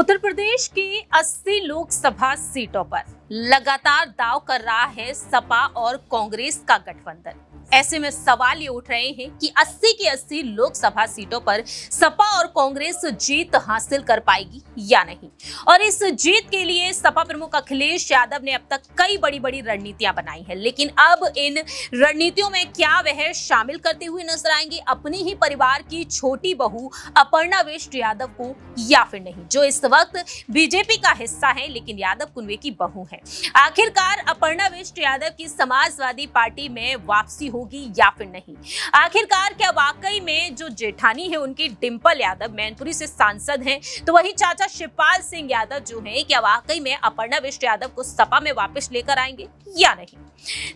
उत्तर प्रदेश की 80 लोकसभा सीटों पर लगातार दाव कर रहा है सपा और कांग्रेस का गठबंधन ऐसे में सवाल ये उठ रहे हैं कि 80 की 80 लोकसभा सीटों पर सपा और कांग्रेस जीत हासिल कर पाएगी या नहीं और इस जीत के लिए सपा प्रमुख अखिलेश यादव ने अब तक कई बड़ी बड़ी रणनीतियां बनाई है लेकिन अब इन रणनीतियों में क्या वह शामिल करते हुए नजर आएंगे अपने ही परिवार की छोटी बहू अपर्णा विष्ट यादव को या फिर नहीं जो इस वक्त बीजेपी का हिस्सा है लेकिन यादव कुनवे की बहू है आखिरकार अपर्णा विष्ट यादव की समाजवादी पार्टी में वापसी हो होगी या फिर नहीं आखिरकार क्या वाकई में जो जेठानी है उनकी डिम्पल यादव मैनपुरी से सांसद हैं तो वही चाचा शिवपाल सिंह यादव जो हैं क्या वाकई में अपर्णा विष्ट यादव को सपा में वापस लेकर आएंगे या नहीं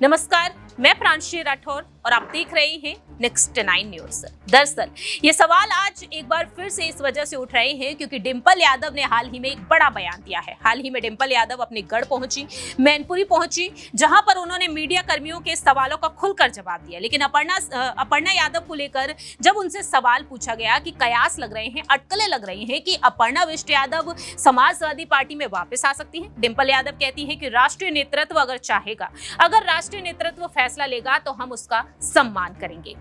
नमस्कार मैं प्रांशी राठौर और आप देख रहे हैं नेक्स्ट नाइन न्यूज दरअसल ये सवाल आज एक बार फिर से इस वजह से उठ रहे हैं क्योंकि डिम्पल यादव ने हाल ही में एक बड़ा बयान दिया है हाल ही में डिम्पल यादव अपने गढ़ पहुंची मैनपुरी पहुंची जहां पर उन्होंने मीडिया कर्मियों के सवालों का खुलकर जवाब दिया लेकिन अपर्णा अपर्णा यादव को लेकर जब उनसे सवाल पूछा गया कि कयास लग रहे हैं अटकलें लग रही हैं कि अपर्णा विष्ट यादव समाजवादी पार्टी में वापस आ सकती है डिम्पल यादव कहती है कि राष्ट्रीय नेतृत्व अगर चाहेगा अगर राष्ट्रीय नेतृत्व फैसला लेगा तो हम उसका सम्मान करेंगे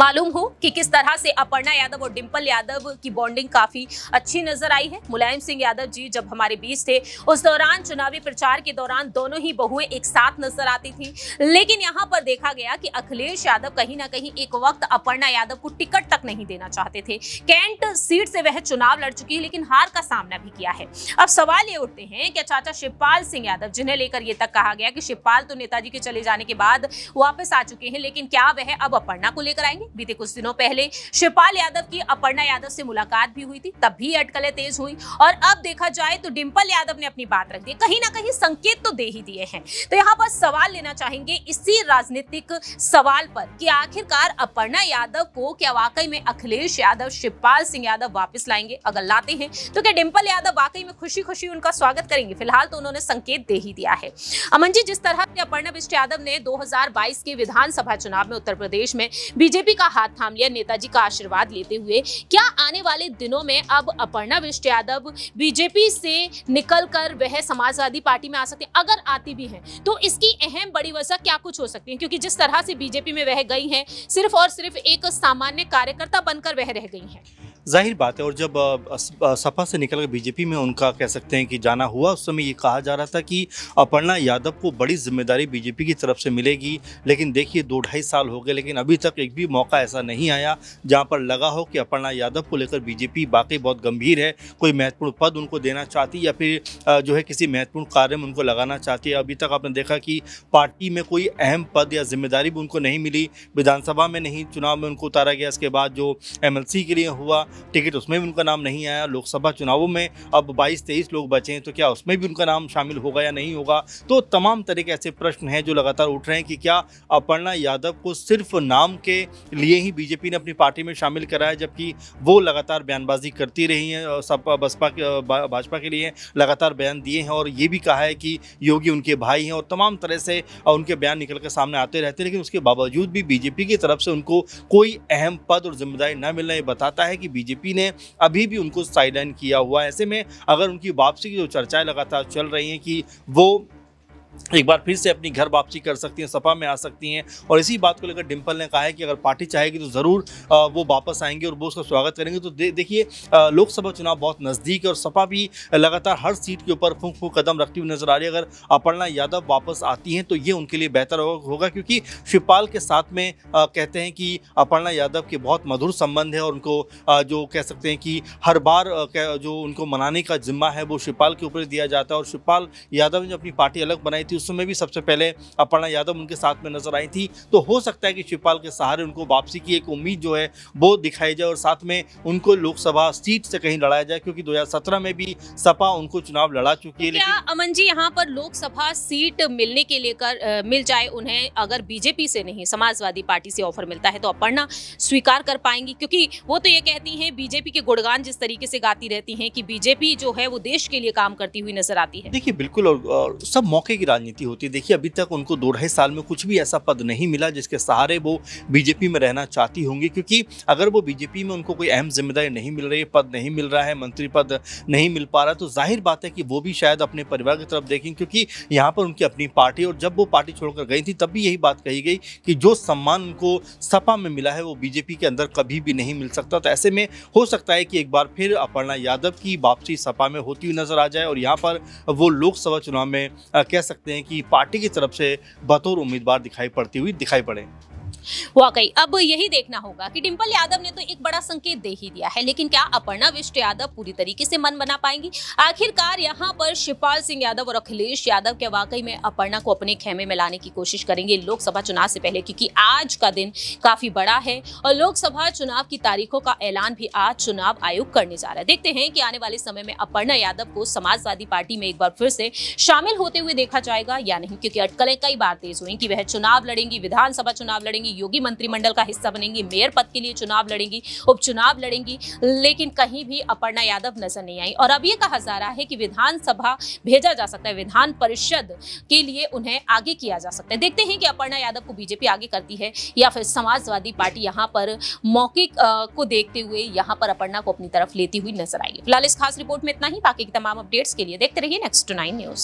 मालूम हो कि किस तरह से अपर्णा यादव और डिंपल यादव की बॉन्डिंग काफी अच्छी नजर आई है मुलायम सिंह यादव जी जब हमारे बीच थे उस दौरान चुनावी प्रचार के दौरान दोनों ही बहुएं एक साथ नजर आती थी लेकिन यहाँ पर देखा गया कि अखिलेश यादव कहीं ना कहीं एक वक्त अपर्णा यादव को टिकट तक नहीं देना चाहते थे कैंट सीट से वह चुनाव लड़ चुकी है लेकिन हार का सामना भी किया है अब सवाल ये उठते हैं कि चाचा शिवपाल सिंह यादव जिन्हें लेकर ये तक कहा गया कि शिवपाल तो नेताजी के चले जाने के बाद वापस आ चुके हैं लेकिन क्या वह अब अपर्णा को लेकर आएंगे जाएंगे बीते कुछ दिनों पहले शिवपाल यादव की अपर्णा यादव से मुलाकात भी हुई थी तब भी अटकलें तेज हुई और अब देखा जाए तो डिम्पल यादव ने अपनी बात रख दी कहीं ना कहीं संकेत तो दे ही दिए हैं तो यहाँ पर सवाल लेना चाहेंगे इसी राजनीतिक सवाल पर कि आखिरकार अपर्णा यादव को क्या वाकई में अखिलेश यादव शिवपाल सिंह यादव वापस लाएंगे अगर लाते हैं तो क्या डिम्पल यादव वाकई में खुशी खुशी उनका स्वागत करेंगे फिलहाल तो उन्होंने संकेत दे ही दिया है अमन जी जिस तरह से अपर्णा बिस्ट यादव ने दो के विधानसभा चुनाव में उत्तर प्रदेश में बीजेपी बीजेपी का हाथ थाम लिया नेताजी का आशीर्वाद लेते हुए क्या आने वाले दिनों में अब अपर्णा विष्ट यादव बीजेपी से निकल कर वह समाजवादी पार्टी में आ सकते हैं अगर आती भी है तो इसकी अहम बड़ी वजह क्या कुछ हो सकती है क्योंकि जिस तरह से बीजेपी में वह गई है सिर्फ और सिर्फ एक सामान्य कार्यकर्ता बनकर वह रह गई हैं जाहिर बात है और जब सपा से निकलकर बीजेपी में उनका कह सकते हैं कि जाना हुआ उस समय ये कहा जा रहा था कि अपर्णा यादव को बड़ी जिम्मेदारी बीजेपी की तरफ से मिलेगी लेकिन देखिए दो ढाई साल हो गए लेकिन अभी तक एक भी मौका ऐसा नहीं आया जहाँ पर लगा हो कि अपर्णा यादव को लेकर बीजेपी बाकी बहुत गंभीर है कोई महत्वपूर्ण पद उनको देना चाहती या फिर जो है किसी महत्वपूर्ण कार्य में उनको लगाना चाहती है अभी तक आपने देखा कि पार्टी में कोई अहम पद या जिम्मेदारी भी उनको नहीं मिली विधानसभा में नहीं चुनाव में उनको उतारा गया इसके बाद जो एम के लिए हुआ टिकट उसमें भी उनका नाम नहीं आया लोकसभा चुनावों में अब बाईस तेईस लोग बचे हैं तो क्या उसमें भी उनका नाम शामिल होगा या नहीं होगा तो तमाम तरह के ऐसे प्रश्न हैं जो लगातार उठ रहे हैं कि क्या अपर्णा यादव को सिर्फ नाम के लिए ही बीजेपी ने अपनी पार्टी में शामिल कराया जबकि वो लगातार बयानबाजी करती रही हैं सब बसपा भाजपा के लिए लगातार बयान दिए हैं और ये भी कहा है कि योगी उनके भाई हैं और तमाम तरह से उनके बयान निकल कर सामने आते रहते हैं लेकिन उसके बावजूद भी बीजेपी की तरफ से उनको कोई अहम पद और जिम्मेदारी न मिलना ये बताता है कि बीजेपी ने अभी भी उनको साइडलाइन किया हुआ ऐसे में अगर उनकी वापसी की जो चर्चाएं लगातार चल रही हैं कि वो एक बार फिर से अपनी घर वापसी कर सकती हैं सपा में आ सकती हैं और इसी बात को लेकर डिम्पल ने कहा है कि अगर पार्टी चाहेगी तो ज़रूर वो वापस आएंगे और वो उसका स्वागत करेंगे तो दे, देखिए लोकसभा चुनाव बहुत नज़दीक है और सपा भी लगातार हर सीट के ऊपर फूक फूक कदम रखती हुई नजर आ रही है अगर अपर्णा यादव वापस आती हैं तो ये उनके लिए बेहतर होगा क्योंकि शिवपाल के साथ में कहते हैं कि अपर्णा यादव के बहुत मधुर संबंध है और उनको जो कह सकते हैं कि हर बार जो उनको मनाने का जिम्मा है वो शिवपाल के ऊपर दिया जाता है और शिवपाल यादव ने अपनी पार्टी अलग बनाई आई थी उस समय भी सबसे पहले अपर्णा यादव उनके साथ में नजर आई थी तो हो सकता है कि शिवपाल के सहारे उनको वापसी की एक उम्मीद जो है वो दिखाई जाए और साथ में उनको लोकसभा सीट से कहीं लड़ाया जाए क्योंकि दो में भी सपा उनको चुनाव लड़ा चुकी है क्या अमन जी यहाँ पर लोकसभा सीट मिलने के लेकर मिल जाए उन्हें अगर बीजेपी से नहीं समाजवादी पार्टी से ऑफर मिलता है तो अपर्णा स्वीकार कर पाएंगी क्योंकि वो तो ये कहती हैं बीजेपी के गुणगान जिस तरीके से गाती रहती हैं कि बीजेपी जो है वो देश के लिए काम करती हुई नजर आती है देखिए बिल्कुल और, और सब मौके की राजनीति होती है देखिए अभी तक उनको दो ढाई साल में कुछ भी ऐसा पद नहीं मिला जिसके सहारे वो बीजेपी में रहना चाहती होंगी क्योंकि अगर वो बीजेपी में उनको कोई अहम जिम्मेदारी नहीं मिल रही पद नहीं मिल रहा है मंत्री पद नहीं मिल पा रहा तो जाहिर बात है कि वो भी शायद अपने परिवार की तरफ देखें क्योंकि यहाँ पर उनकी अपनी पार्टी और जब वो पार्टी छोड़कर गई थी तब भी यही बात कही गई कि जो सम्मान उनको सपा में मिला है वो बीजेपी के अंदर कभी भी नहीं मिल सकता तो ऐसे में हो सकता है कि एक बार फिर अपर्णा यादव की वापसी सपा में होती हुई नजर आ जाए और यहाँ पर वो लोकसभा चुनाव में कह सकते सकते हैं कि पार्टी की तरफ से बतौर उम्मीदवार दिखाई पड़ती हुई दिखाई पड़े वाकई अब यही देखना होगा कि डिंपल यादव ने तो एक बड़ा संकेत दे ही दिया है लेकिन क्या अपर्णा विष्ट यादव पूरी तरीके से मन बना पाएंगी आखिरकार यहाँ पर शिवपाल सिंह यादव और अखिलेश यादव के वाकई में अपर्णा को अपने खेमे में लाने की कोशिश करेंगे लोकसभा चुनाव से पहले क्योंकि आज का दिन काफी बड़ा है और लोकसभा चुनाव की तारीखों का ऐलान भी आज चुनाव आयोग करने जा रहा है देखते हैं कि आने वाले समय में अपर्णा यादव को समाजवादी पार्टी में एक बार फिर से शामिल होते हुए देखा जाएगा या नहीं क्योंकि अटकलें कई बार तेज हुई कि वह चुनाव लड़ेंगी विधानसभा चुनाव लड़ेंगी लड़ेंगी योगी मंत्रिमंडल का हिस्सा बनेंगी मेयर पद के लिए चुनाव लड़ेंगी उपचुनाव लड़ेंगी लेकिन कहीं भी अपर्णा यादव नजर नहीं आई और अब ये कहा जा रहा है कि विधानसभा भेजा जा सकता है विधान परिषद के लिए उन्हें आगे किया जा सकता है देखते हैं कि अपर्णा यादव को बीजेपी आगे करती है या फिर समाजवादी पार्टी यहाँ पर मौके को देखते हुए यहाँ पर अपर्णा को अपनी तरफ लेती हुई नजर आई फिलहाल इस खास रिपोर्ट में इतना ही बाकी तमाम अपडेट्स के लिए देखते रहिए नेक्स्ट नाइन न्यूज